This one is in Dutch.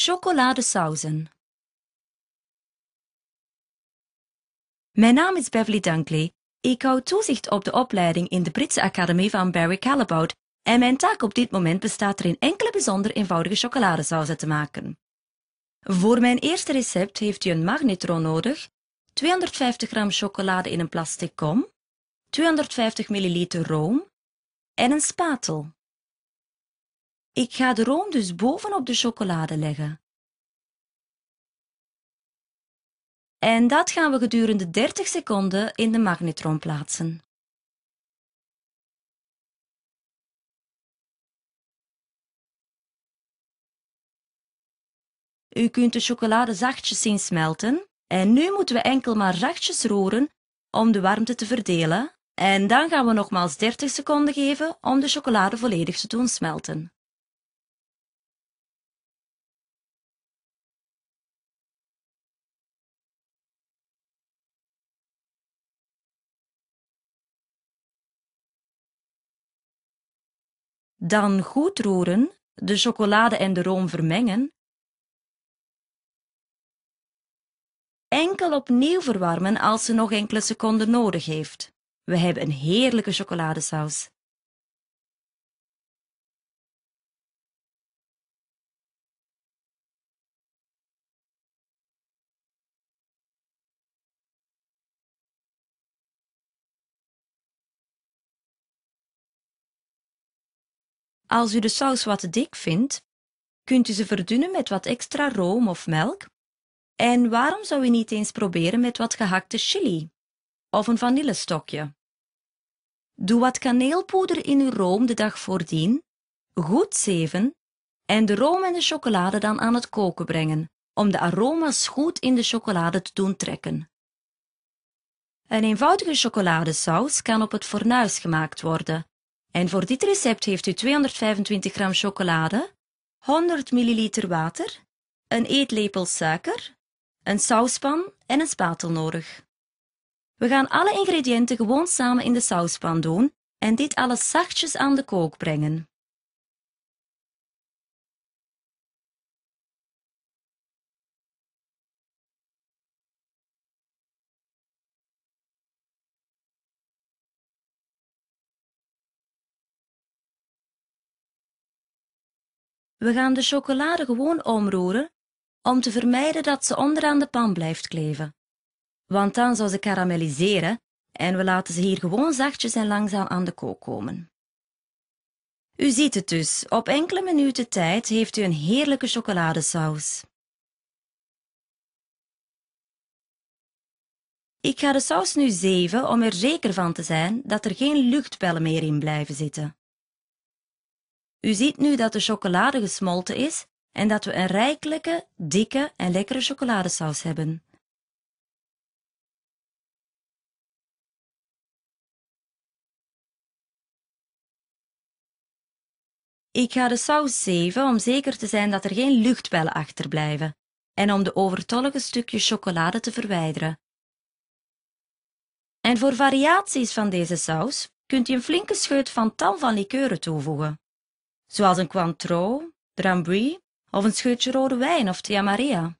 Chocoladesauzen. Mijn naam is Beverly Dunkley. Ik hou toezicht op de opleiding in de Britse Academie van Barry Callebaut en mijn taak op dit moment bestaat erin enkele bijzonder eenvoudige chocoladesauzen te maken. Voor mijn eerste recept heeft u een magnetron nodig, 250 gram chocolade in een plastic kom, 250 ml room en een spatel. Ik ga de room dus bovenop de chocolade leggen. En dat gaan we gedurende 30 seconden in de magnetron plaatsen. U kunt de chocolade zachtjes zien smelten en nu moeten we enkel maar zachtjes roeren om de warmte te verdelen en dan gaan we nogmaals 30 seconden geven om de chocolade volledig te doen smelten. Dan goed roeren, de chocolade en de room vermengen. Enkel opnieuw verwarmen als ze nog enkele seconden nodig heeft. We hebben een heerlijke chocoladesaus. Als u de saus wat te dik vindt, kunt u ze verdunnen met wat extra room of melk. En waarom zou u niet eens proberen met wat gehakte chili of een vanillestokje? Doe wat kaneelpoeder in uw room de dag voordien, goed zeven en de room en de chocolade dan aan het koken brengen om de aroma's goed in de chocolade te doen trekken. Een eenvoudige chocoladesaus kan op het fornuis gemaakt worden en voor dit recept heeft u 225 gram chocolade, 100 milliliter water, een eetlepel suiker, een sauspan en een spatel nodig. We gaan alle ingrediënten gewoon samen in de sauspan doen en dit alles zachtjes aan de kook brengen. We gaan de chocolade gewoon omroeren om te vermijden dat ze onderaan de pan blijft kleven. Want dan zou ze karamelliseren en we laten ze hier gewoon zachtjes en langzaam aan de kook komen. U ziet het dus, op enkele minuten tijd heeft u een heerlijke chocoladesaus. Ik ga de saus nu zeven om er zeker van te zijn dat er geen luchtbellen meer in blijven zitten. U ziet nu dat de chocolade gesmolten is en dat we een rijkelijke, dikke en lekkere chocoladesaus hebben. Ik ga de saus zeven om zeker te zijn dat er geen luchtbellen achterblijven en om de overtollige stukjes chocolade te verwijderen. En voor variaties van deze saus kunt u een flinke scheut van tal van likeuren toevoegen zoals een Cointreau, Drambuie of een scheutje rode wijn of tiamaria. Maria.